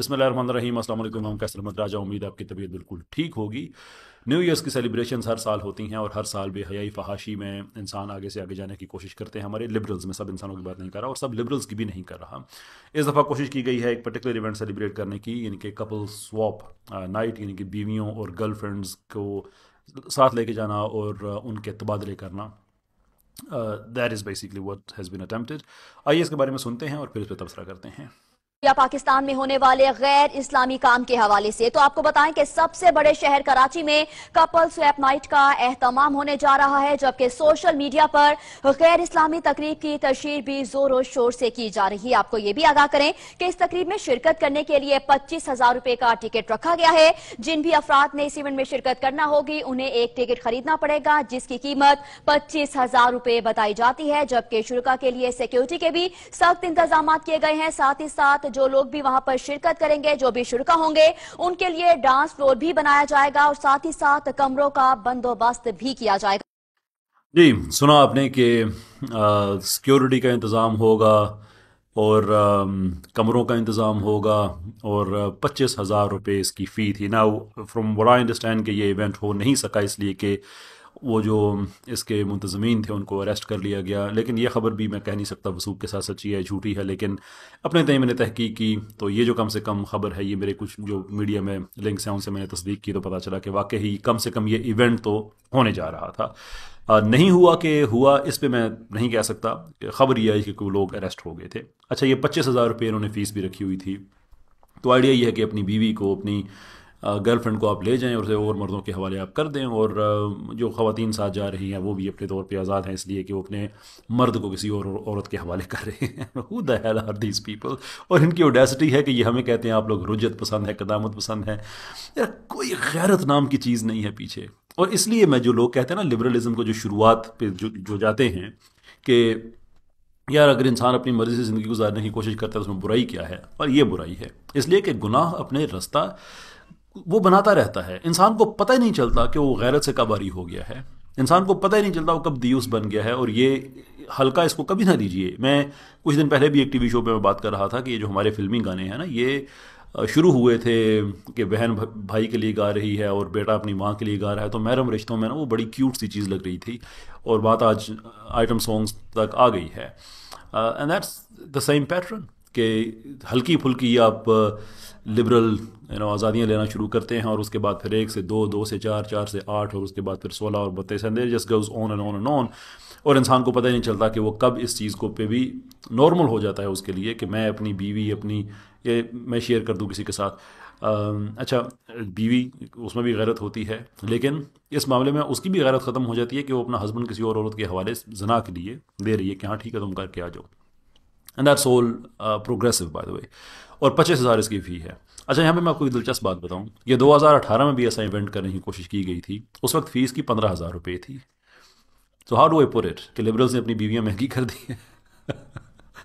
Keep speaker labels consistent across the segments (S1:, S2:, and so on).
S1: बसमिल रहीम अल्लाम हम कैसल राजा उम्मीद आपकी तबीयत बिल्कुल ठीक होगी न्यू ईयर्स की सेलिब्रेशन हर साल होती हैं और हर साल बेहयाई फहाशी में इंसान आगे से आगे जाने की कोशिश करते हैं हमारे लिबरल्स में सब इंसानों की बात नहीं कर रहा और सब लिबरल्स की भी नहीं कर रहा इस दफ़ा कोशिश की गई है एक पर्टिकुलर इवेंट सेलिब्रेट करने की यानी कि कपल स्वॉप नाइट यानी कि बीवियों और गर्लफ्रेंड्स को साथ लेके जाना और उनके तबादले करना that is basically what has been attempted आइए इसके बारे में सुनते हैं और फिर इस पर तबसरा करते हैं
S2: या पाकिस्तान में होने वाले गैर इस्लामी काम के हवाले से तो आपको बताएं कि सबसे बड़े शहर कराची में कपल स्वैप नाइट का एहतमाम होने जा रहा है जबकि सोशल मीडिया पर गैर इस्लामी तकरीब की तशहर भी जोरों शोर से की जा रही है आपको यह भी आगाह करें कि इस तकरीब में शिरकत करने के लिए पच्चीस हजार रुपए का टिकट रखा गया है जिन भी अफराद ने इस इवेंट में शिरकत करना होगी उन्हें एक टिकट खरीदना पड़ेगा जिसकी कीमत पच्चीस हजार रुपए बताई जाती है जबकि शुरा के लिए सिक्योरिटी के भी सख्त इंतजाम किए गए हैं साथ ही साथ जो लोग भी वहां पर शिरकत करेंगे जो भी शुरा होंगे उनके लिए डांस फ्लोर भी बनाया जाएगा और साथ ही साथ कमरों का बंदोबस्त भी किया जाएगा
S1: जी सुना आपने कि सिक्योरिटी का इंतज़ाम होगा और आ, कमरों का इंतज़ाम होगा और पच्चीस हज़ार रुपये इसकी फ़ी थी ना फ्रॉम वड़ा अंडरस्टैंड कि ये इवेंट हो नहीं सका इसलिए कि वो जो इसके मुंतजमीन थे उनको अरेस्ट कर लिया गया लेकिन ये ख़बर भी मैं कह नहीं सकता वसूक के साथ सच्ची है झूठी है लेकिन अपने तय मैंने तहकीक की तो ये जो कम से कम ख़बर है ये मेरे कुछ जो मीडिया में लिंक्स हैं उनसे मैंने तस्दीक की तो पता चला कि वाकई ही कम से कम ये इवेंट तो होने जा रहा था नहीं हुआ कि हुआ इस पर मैं नहीं कह सकता ख़बर यह आई कि कोई लोग अरेस्ट हो गए थे अच्छा ये पच्चीस हज़ार रुपये इन्होंने फ़ीस भी रखी हुई थी तो आइडिया ये है कि अपनी बीवी को अपनी गर्लफ्रेंड को आप ले जाएं और उसे और मर्दों के हवाले आप कर दें और जो ख़वान साथ जा रही हैं वो भी अपने तौर पर आज़ाद हैं इसलिए कि वो अपने मर्द को किसी और औरत के हवाले कर रहे हैं who hell are these people और इनकी ओडेसिटी है कि ये हमें कहते हैं आप लोग रुजत पसंद है कदामत पसंद है यार कोई गैरत नाम की चीज़ नहीं है पीछे और इसलिए मैं जो लोग कहते हैं ना लिबरलिज्म को जो शुरुआत पे जो जो जाते हैं कि यार अगर इंसान अपनी मर्ज़ी से ज़िंदगी गुजारने की कोशिश करता है तो उसमें बुराई क्या है और ये बुराई है इसलिए कि गुनाह अपने रास्ता वो बनाता रहता है इंसान को पता ही नहीं चलता कि वो गैरत से कब हरी हो गया है इंसान को पता ही नहीं चलता वो कब दियूस बन गया है और ये हल्का इसको कभी ना दीजिए मैं कुछ दिन पहले भी एक टीवी शो पे मैं बात कर रहा था कि ये जो हमारे फिल्मी गाने हैं ना ये शुरू हुए थे कि बहन भाई के लिए गा रही है और बेटा अपनी माँ के लिए गा रहा है तो मैरम रिश्तों में ना वो बड़ी क्यूट सी चीज़ लग रही थी और बात आज आइटम सॉन्ग्स तक आ गई है and that's the same pattern कि हल्की फुल्की आप लिबरल यू नो आज़ादियाँ लेना शुरू करते हैं और उसके बाद फिर एक से दो दो से चार चार से आठ और उसके बाद फिर सोलह और बत्तीस and just goes on and on and on और इंसान को पता ही नहीं चलता कि वो कब इस चीज़ को पे भी नॉर्मल हो जाता है उसके लिए कि मैं अपनी बीवी अपनी ये मैं शेयर कर दूँ किसी के साथ आ, अच्छा बीवी उसमें भी गैरत होती है लेकिन इस मामले में उसकी भी गैरत ख़त्म हो जाती है कि वो अपना हस्बैंड किसी और औरत के हवाले जना के लिए दे रही है कि हाँ ठीक है तुम करके आ जाओ and that's all progressive by the way और पच्चीस हज़ार इसकी फ़ी है अच्छा यहाँ पे मैं आपको एक दिलचस्प बात बताऊँ ये 2018 में भी ऐसा इवेंट करने की कोशिश की गई थी उस वक्त फ़ीस की पंद्रह हज़ार रुपये थी सो हाउ डू आई पुर इट कि लिबरल्स ने अपनी बीवियाँ महंगी कर दी है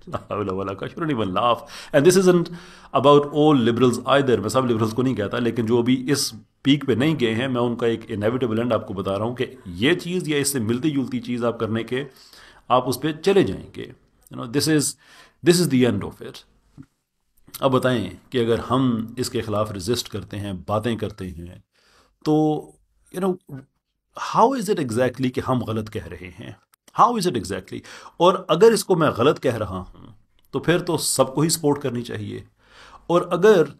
S1: laugh and this is about all liberals there मैं सब लिबरल्स को नहीं कहता लेकिन जो अभी इस पीक पे नहीं गए हैं मैं उनका एक इनविटेबल एंड आपको बता रहा हूँ कि ये चीज़ या इससे मिलती जुलती चीज़ आप करने के आप उस पर चले जाएंगे you know this is this is the end of it अब बताएं कि अगर हम इसके ख़िलाफ़ रजिस्ट करते हैं बातें करते हैं तो you know how is it exactly कि हम गलत कह रहे हैं हाउ इज़ इट एग्जैक्टली और अगर इसको मैं गलत कह रहा हूं तो फिर तो सबको ही सपोर्ट करनी चाहिए और अगर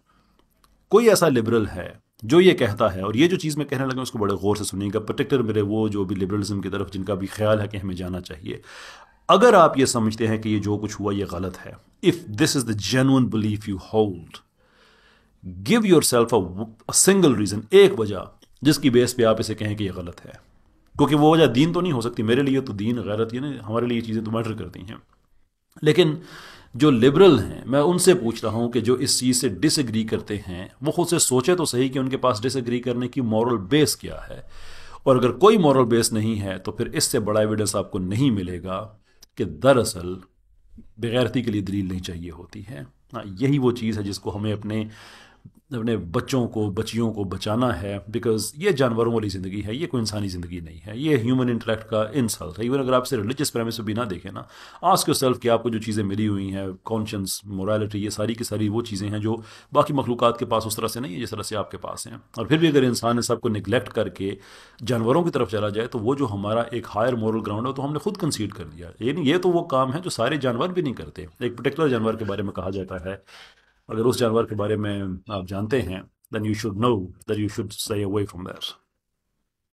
S1: कोई ऐसा लिबरल है जो ये कहता है और ये जो चीज़ मैं कहने लगा उसको बड़े गौर से सुनिएगा पर्टिकुलर मेरे वो जो भी लिबरलिज्म की तरफ जिनका भी ख्याल है कि हमें जाना चाहिए अगर आप ये समझते हैं कि ये जो कुछ हुआ ये गलत है if this is the genuine belief you hold give yourself single reason एक वजह जिसकी बेस पे आप इसे कहें कि यह गलत है क्योंकि वो वजह दीन तो नहीं हो सकती मेरे लिए तो दीन गलत ये ना हमारे लिए चीज़ें तो मैटर करती हैं लेकिन जो लिबरल हैं मैं उनसे पूछ रहा हूँ कि जो इस चीज़ से डिसएग्री करते हैं वो खुद से सोचे तो सही कि उनके पास डिसएग्री करने की मॉरल बेस क्या है और अगर कोई मॉरल बेस नहीं है तो फिर इससे बड़ा एविडेंस आपको नहीं मिलेगा कि दरअसल बेगैरती के लिए दलील नहीं चाहिए होती है हाँ, यही वो चीज़ है जिसको हमें अपने अपने बच्चों को बच्चियों को बचाना है बिकॉज ये जानवरों वाली ज़िंदगी है ये कोई इंसानी ज़िंदगी नहीं है ये ह्यूमन इंटरेक्ट का इंसल्ट है इवन अगर आपसे रिलीजियस प्रेमिस भी ना देखें ना आस्क योर सेल्फ कि आपको जो चीज़ें मिली हुई हैं कॉन्शंस मोरालिटी ये सारी की सारी वो चीज़ें हैं जो बाकी मखलूक के पास उस तरह से नहीं है जिस तरह से आपके पास हैं और फिर भी अगर इंसान इस सबको निगलेक्ट करके जानवरों की तरफ चला जाए तो वो जो हमारा एक हायर मॉरल ग्राउंड है तो हमने खुद कंसीड कर लिया यानी ये तो वो काम है जो सारे जानवर भी नहीं करते एक पर्टिकुलर जानवर के बारे में कहा जाता है अगर उस जानवर के बारे में आप जानते हैं then you should know that you should stay away from that